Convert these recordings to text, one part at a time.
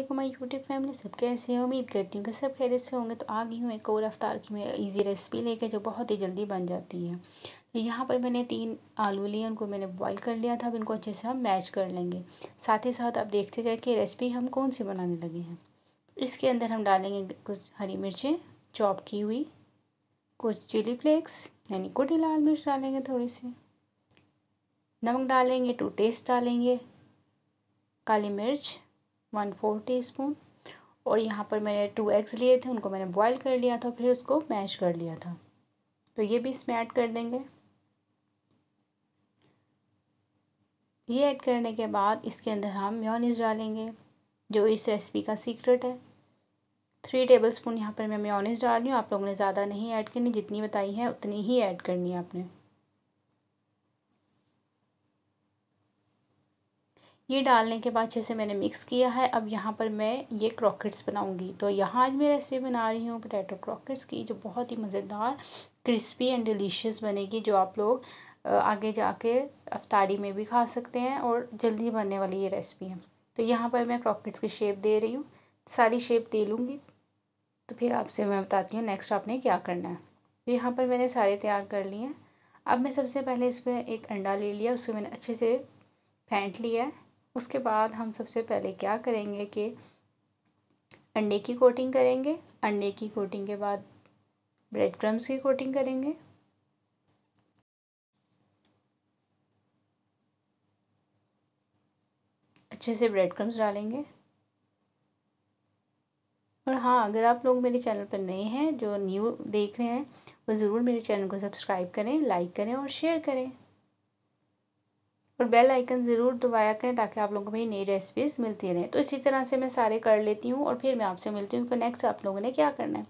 Aslam my YouTube family सब कैसे हैं उम्मीद करती हूँ कि सब खैरियत से होंगे तो आ गई हूँ एक और रफ्तार की मैं ईजी रेसिपी लेके जो बहुत ही जल्दी बन जाती है तो यहाँ पर मैंने तीन आलू लिए उनको मैंने बॉईल कर लिया था अब इनको अच्छे से हम मैच कर लेंगे साथ ही साथ आप देखते जाए कि रेसिपी हम कौन सी बनाने लगे हैं इसके अंदर हम डालेंगे कुछ हरी मिर्चें चॉप की हुई कुछ चिली फ्लेक्स यानी कुटी लाल मिर्च डालेंगे थोड़ी सी नमक डालेंगे टू टेस्ट डालेंगे काली मिर्च वन फोर टी स्पून और यहाँ पर मैंने टू एग्स लिए थे उनको मैंने बॉईल कर लिया था फिर उसको मैश कर लिया था तो ये भी इसमें ऐड कर देंगे ये ऐड करने के बाद इसके अंदर हम म्योनीस डालेंगे जो इस रेसिपी का सीक्रेट है थ्री टेबल स्पून यहाँ पर मैं म्योनीस डाल रही हूँ आप लोगों ने ज़्यादा नहीं ऐड करनी जितनी बताई है उतनी ही ऐड करनी है आपने ये डालने के बाद अच्छे से मैंने मिक्स किया है अब यहाँ पर मैं ये क्रॉकेट्स बनाऊँगी तो यहाँ आज मैं रेसिपी बना रही हूँ पोटैटो क्रॉकेट्स की जो बहुत ही मज़ेदार क्रिस्पी एंड डिलीशियस बनेगी जो आप लोग आगे जाके अफ्तारी में भी खा सकते हैं और जल्दी बनने वाली ये रेसिपी है तो यहाँ पर मैं क्रॉकेट्स की शेप दे रही हूँ सारी शेप दे लूँगी तो फिर आपसे मैं बताती हूँ नेक्स्ट आपने क्या करना है तो यहाँ पर मैंने सारे तैयार कर लिए हैं अब मैं सबसे पहले इसमें एक अंडा ले लिया उसको मैंने अच्छे से फेंट लिया है उसके बाद हम सबसे पहले क्या करेंगे कि अंडे की कोटिंग करेंगे अंडे की कोटिंग के बाद ब्रेड क्रम्स की कोटिंग करेंगे अच्छे से ब्रेड क्रम्स डालेंगे और हाँ अगर आप लोग मेरे चैनल पर नए हैं जो न्यू देख रहे हैं वो ज़रूर मेरे चैनल को सब्सक्राइब करें लाइक करें और शेयर करें और बेल आइकन ज़रूर दबाया करें ताकि आप लोगों को मेरी नई रेसिपीज़ मिलती रहें तो इसी तरह से मैं सारे कर लेती हूँ और फिर मैं आपसे मिलती हूँ तो नेक्स्ट आप लोगों ने क्या करना है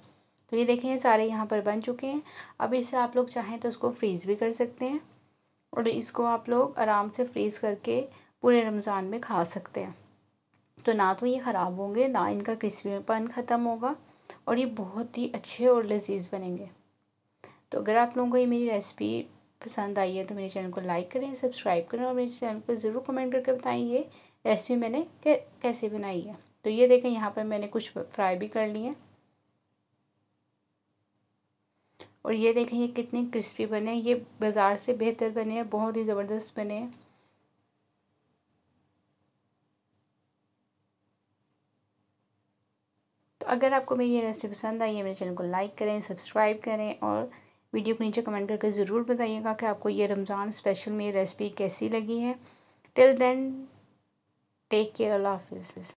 तो ये देखें सारे यहाँ पर बन चुके हैं अब इसे आप लोग चाहें तो उसको फ्रीज़ भी कर सकते हैं और इसको आप लोग आराम से फ्रीज़ करके पूरे रमज़ान में खा सकते हैं तो ना तो ये ख़राब होंगे ना इनका क्रिस्पीपन ख़त्म होगा और ये बहुत ही अच्छे और लजीज बनेंगे तो अगर आप लोगों को ये मेरी रेसिपी पसंद आई है तो मेरे चैनल को लाइक करें सब्सक्राइब करें और मेरे चैनल को ज़रूर कमेंट करके बताएं ये रेसिपी मैंने कैसे बनाई है तो ये देखें यहाँ पर मैंने कुछ फ्राई भी कर है और ये देखें ये कितने क्रिस्पी बने ये बाज़ार से बेहतर बने हैं बहुत ही ज़बरदस्त बने हैं तो अगर आपको मेरी ये रेसिपी पसंद आई है मेरे चैनल को लाइक करें सब्सक्राइब करें और वीडियो को नीचे कमेंट करके ज़रूर बताइएगा कि आपको ये रमज़ान स्पेशल में रेसिपी कैसी लगी है टिल देन टेक केयर अल्लाह हाफिज़